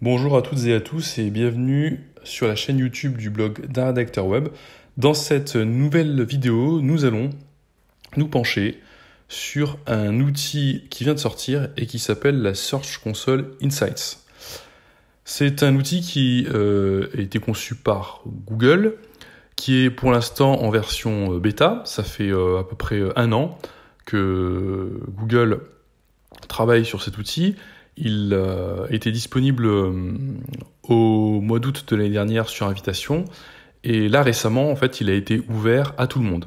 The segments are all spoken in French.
Bonjour à toutes et à tous et bienvenue sur la chaîne YouTube du blog d'un web. Dans cette nouvelle vidéo, nous allons nous pencher sur un outil qui vient de sortir et qui s'appelle la Search Console Insights. C'est un outil qui euh, a été conçu par Google, qui est pour l'instant en version euh, bêta. Ça fait euh, à peu près un an que Google travaille sur cet outil il euh, était disponible euh, au mois d'août de l'année dernière sur invitation. Et là, récemment, en fait, il a été ouvert à tout le monde.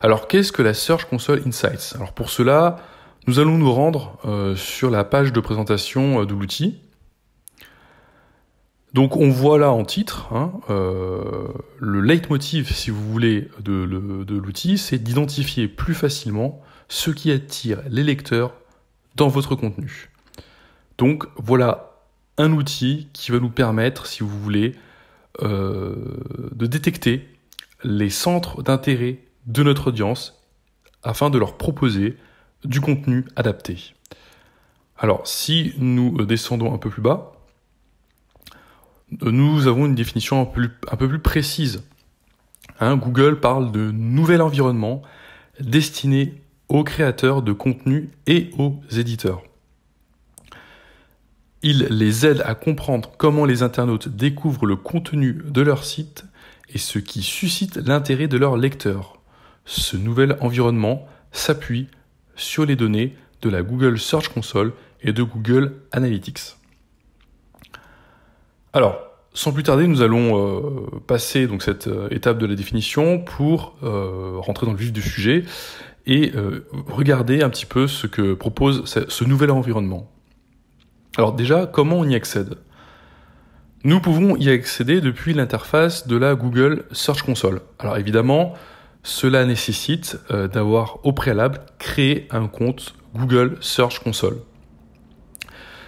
Alors, qu'est-ce que la Search Console Insights Alors, pour cela, nous allons nous rendre euh, sur la page de présentation de l'outil. Donc, on voit là en titre, hein, le leitmotiv, si vous voulez, de, de l'outil, c'est d'identifier plus facilement ce qui attire les lecteurs dans votre contenu. Donc voilà un outil qui va nous permettre, si vous voulez, euh, de détecter les centres d'intérêt de notre audience afin de leur proposer du contenu adapté. Alors si nous descendons un peu plus bas, nous avons une définition un peu plus, précise. Hein, Google parle de nouvel environnement destiné aux créateurs de contenu et aux éditeurs. Il les aide à comprendre comment les internautes découvrent le contenu de leur site et ce qui suscite l'intérêt de leurs lecteurs. Ce nouvel environnement s'appuie sur les données de la Google Search Console et de Google Analytics. Alors, sans plus tarder, nous allons euh, passer donc cette euh, étape de la définition pour euh, rentrer dans le vif du sujet et euh, regarder un petit peu ce que propose ce, nouvel environnement. Alors déjà, comment on y accède Nous pouvons y accéder depuis l'interface de la Google Search Console. Alors évidemment, cela nécessite euh, d'avoir au préalable créé un compte Google Search Console.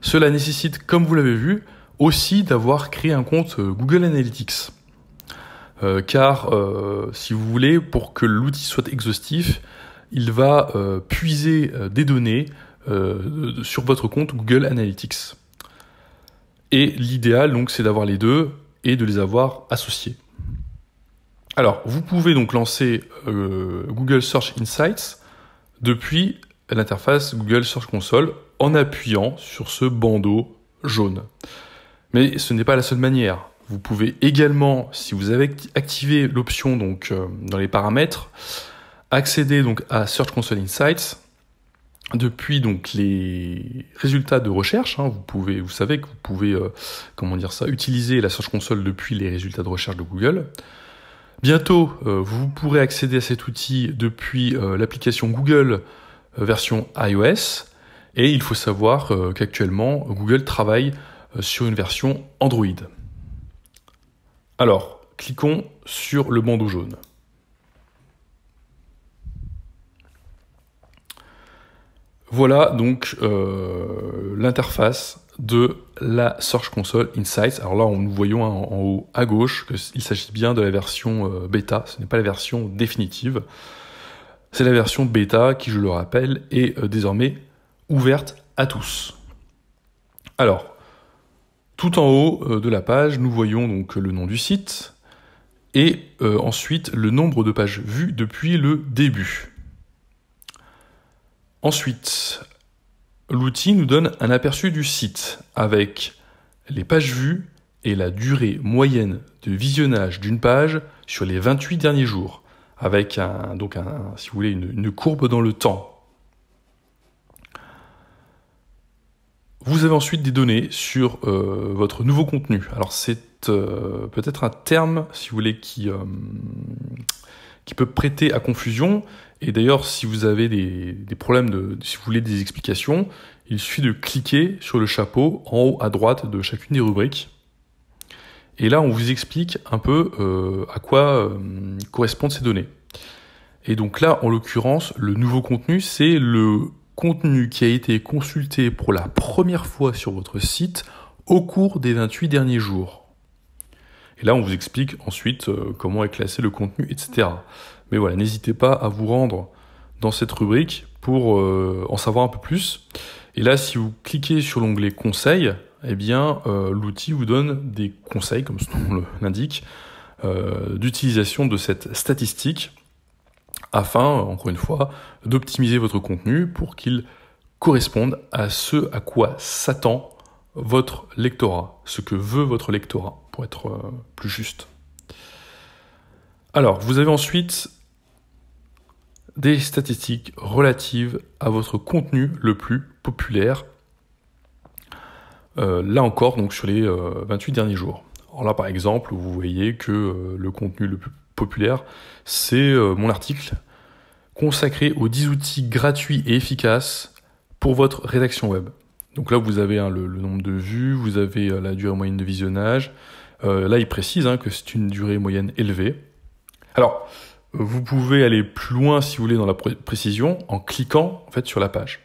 Cela nécessite, comme vous l'avez vu, aussi d'avoir créé un compte euh, Google Analytics. car si vous voulez, pour que l'outil soit exhaustif, il va euh, puiser euh, des données euh, sur votre compte Google Analytics. Et l'idéal, donc, c'est d'avoir les deux et de les avoir associés. Alors, vous pouvez donc lancer Google Search Insights depuis l'interface Google Search Console en appuyant sur ce bandeau jaune. Mais ce n'est pas la seule manière. Vous pouvez également, si vous avez activé l'option donc dans les paramètres, accéder donc à Search Console Insights depuis donc les résultats de recherche. Hein, vous pouvez, vous savez que vous pouvez, euh, comment dire ça, utiliser la Search Console depuis les résultats de recherche de Google. Bientôt, euh, vous pourrez accéder à cet outil depuis euh, l'application Google version iOS. Et il faut savoir qu'actuellement, Google travaille sur une version Android. Alors, cliquons sur le bandeau jaune. Voilà donc euh, l'interface de la Search Console Insights. Alors là, nous voyons hein, en, haut à gauche qu'il s'agit bien de la version euh, bêta, ce n'est pas la version définitive. C'est la version bêta qui, je le rappelle, est euh, désormais ouverte à tous. Alors, tout en haut de la page, nous voyons donc le nom du site et ensuite le nombre de pages vues depuis le début. Ensuite, l'outil nous donne un aperçu du site avec les pages vues et la durée moyenne de visionnage d'une page sur les 28 derniers jours, avec donc si vous voulez, une, courbe dans le temps. Vous avez ensuite des données sur euh, votre nouveau contenu. Alors c'est euh, peut-être un terme, si vous voulez, qui euh, peut prêter à confusion, et d'ailleurs, si vous avez des, problèmes, de, si vous voulez des explications, il suffit de cliquer sur le chapeau en haut à droite de chacune des rubriques. Et là, on vous explique un peu euh, à quoi euh, correspondent ces données. Et donc là, en l'occurrence, le nouveau contenu, c'est le contenu qui a été consulté pour la première fois sur votre site au cours des 28 derniers jours. Et là, on vous explique ensuite euh, comment est classé le contenu, etc. Mais voilà, n'hésitez pas à vous rendre dans cette rubrique pour euh, en savoir un peu plus. Et là, si vous cliquez sur l'onglet conseils, eh bien, euh, l'outil vous donne des conseils, comme son nom l'indique, euh, d'utilisation de cette statistique afin, encore une fois, d'optimiser votre contenu pour qu'il corresponde à ce à quoi s'attend votre lectorat, ce que veut votre lectorat, pour être plus juste. Alors, vous avez ensuite des statistiques relatives à votre contenu le plus populaire. Euh, là encore, donc sur les 28 euh, derniers jours. Alors là, par exemple, vous voyez que euh, le contenu le plus populaire, c'est mon article consacré aux 10 outils gratuits et efficaces pour votre rédaction web. Donc là, vous avez hein, le, nombre de vues, vous avez la durée moyenne de visionnage. là, il précise hein, que c'est une durée moyenne élevée. Alors, vous pouvez aller plus loin, si vous voulez, dans la précision en cliquant fait, sur la page.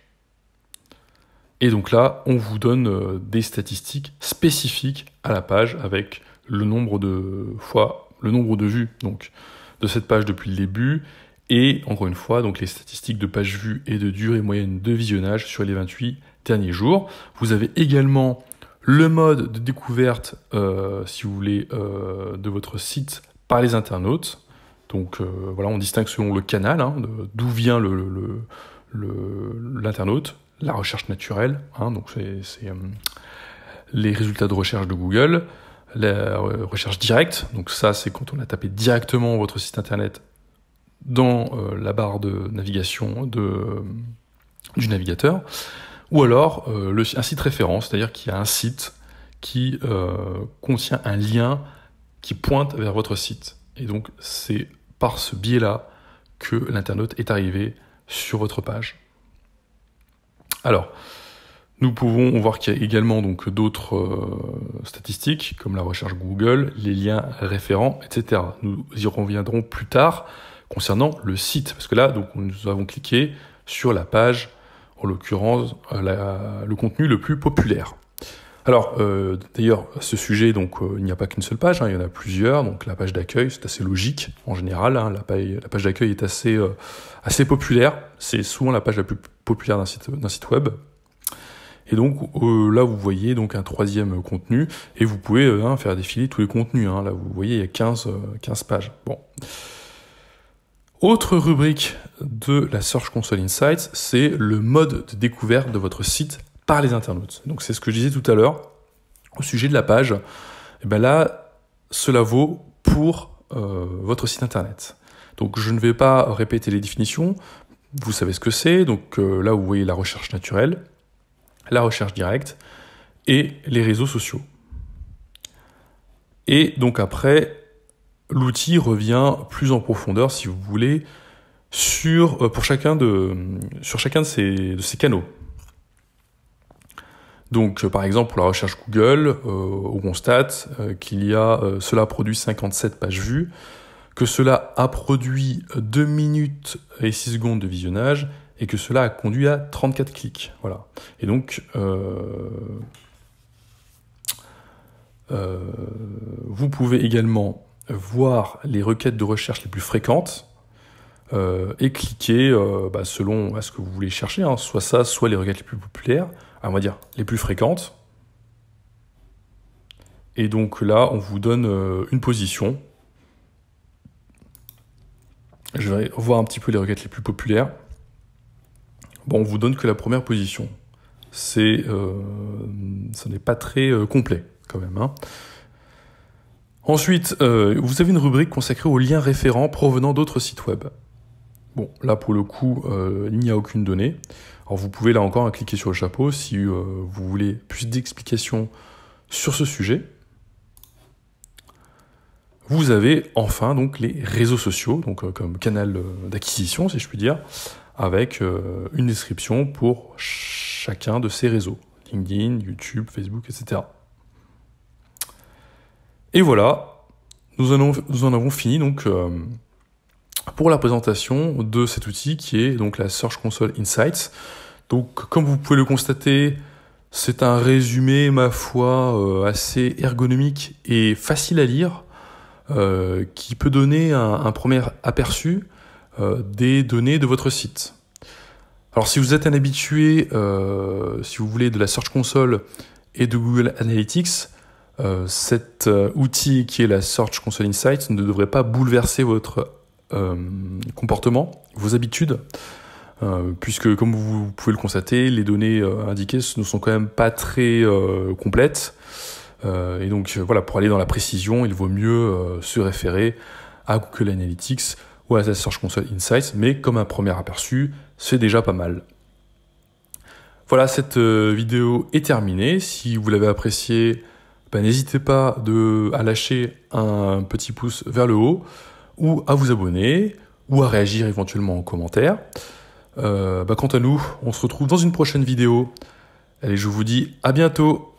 Et donc là, on vous donne euh, des statistiques spécifiques à la page avec le nombre de fois, le nombre de vues donc, de cette page depuis le début et encore une fois, donc les statistiques de page vue et de durée moyenne de visionnage sur les 28 derniers jours. Vous avez également le mode de découverte, euh, si vous voulez, euh, de votre site par les internautes. Donc euh, voilà, on distingue selon le canal, hein, d'où vient l'internaute, la recherche naturelle, hein, donc c'est euh, les résultats de recherche de Google, la recherche directe, donc ça c'est quand on a tapé directement votre site internet dans euh, la barre de navigation de, du navigateur, ou alors un site référent, c'est-à-dire qu'il y a un site qui contient un lien qui pointe vers votre site. Et donc, c'est par ce biais-là que l'internaute est arrivé sur votre page. Alors, nous pouvons voir qu'il y a également donc d'autres euh, statistiques comme la recherche Google, les liens référents, etc. Nous y reviendrons plus tard concernant le site parce que là donc nous avons cliqué sur la page en l'occurrence euh, le contenu le plus populaire. Alors, euh, d'ailleurs, à ce sujet, donc, euh, il n'y a pas qu'une seule page, hein, il y en a plusieurs. Donc, la page d'accueil, c'est assez logique en général. Hein. la page, d'accueil est assez, euh, assez populaire. C'est souvent la page la plus populaire d'un site, d'un site web. Et donc là, vous voyez donc un troisième contenu et vous pouvez hein, faire défiler tous les contenus. là, vous voyez, il y a 15, 15 pages. Bon. Autre rubrique de la Search Console Insights, c'est le mode de découverte de votre site par les internautes. Donc c'est ce que je disais tout à l'heure au sujet de la page. Et eh ben là, cela vaut pour euh, votre site internet. Donc je ne vais pas répéter les définitions. Vous savez ce que c'est. Donc euh, là, vous voyez la recherche naturelle, la recherche directe et les réseaux sociaux. Et donc après, l'outil revient plus en profondeur, si vous voulez, sur, euh, pour chacun de, sur chacun de ces canaux. Donc, euh, par exemple, pour la recherche Google, euh, on constate euh, qu'il y a, cela a produit 57 pages vues, que cela a produit 2 minutes et 6 secondes de visionnage, et que cela a conduit à 34 clics. Voilà. Et donc, vous pouvez également voir les requêtes de recherche les plus fréquentes, et cliquer bah, selon à ce que vous voulez chercher, hein, soit ça, soit les requêtes les plus populaires, à va dire, les plus fréquentes. Et donc là, on vous donne euh, une position. Je vais voir un petit peu les requêtes les plus populaires. Bon, on vous donne que la première position. C'est, euh, ce n'est pas très euh, complet quand même. Hein. Ensuite, vous avez une rubrique consacrée aux liens référents provenant d'autres sites web. Bon, là pour le coup, euh, il n'y a aucune donnée. Alors vous pouvez là encore cliquer sur le chapeau si euh, vous voulez plus d'explications sur ce sujet. Vous avez enfin donc les réseaux sociaux, donc euh, comme canal d'acquisition si je puis dire, avec une description pour chacun de ces réseaux LinkedIn, YouTube, Facebook, etc. Et voilà, nous nous en avons fini donc pour la présentation de cet outil qui est donc la Search Console Insights. Donc comme vous pouvez le constater, c'est un résumé, ma foi, euh, assez ergonomique et facile à lire, euh, qui peut donner un, premier aperçu euh, des données de votre site. Alors si vous êtes un habitué, si vous voulez, de la Search Console et de Google Analytics, cet outil qui est la Search Console Insights ne devrait pas bouleverser votre euh, comportements, vos habitudes, euh, puisque comme vous pouvez le constater, les données euh, indiquées ne sont quand même pas très complètes. et donc voilà, pour aller dans la précision, il vaut mieux se référer à Google Analytics ou à la Search Console Insights, mais comme un premier aperçu, c'est déjà pas mal. Voilà, cette vidéo est terminée. Si vous l'avez appréciée, ben, n'hésitez pas à lâcher un petit pouce vers le haut ou à vous abonner, ou à réagir éventuellement en commentaire. Euh, bah, quant à nous, on se retrouve dans une prochaine vidéo. Allez, je vous dis à bientôt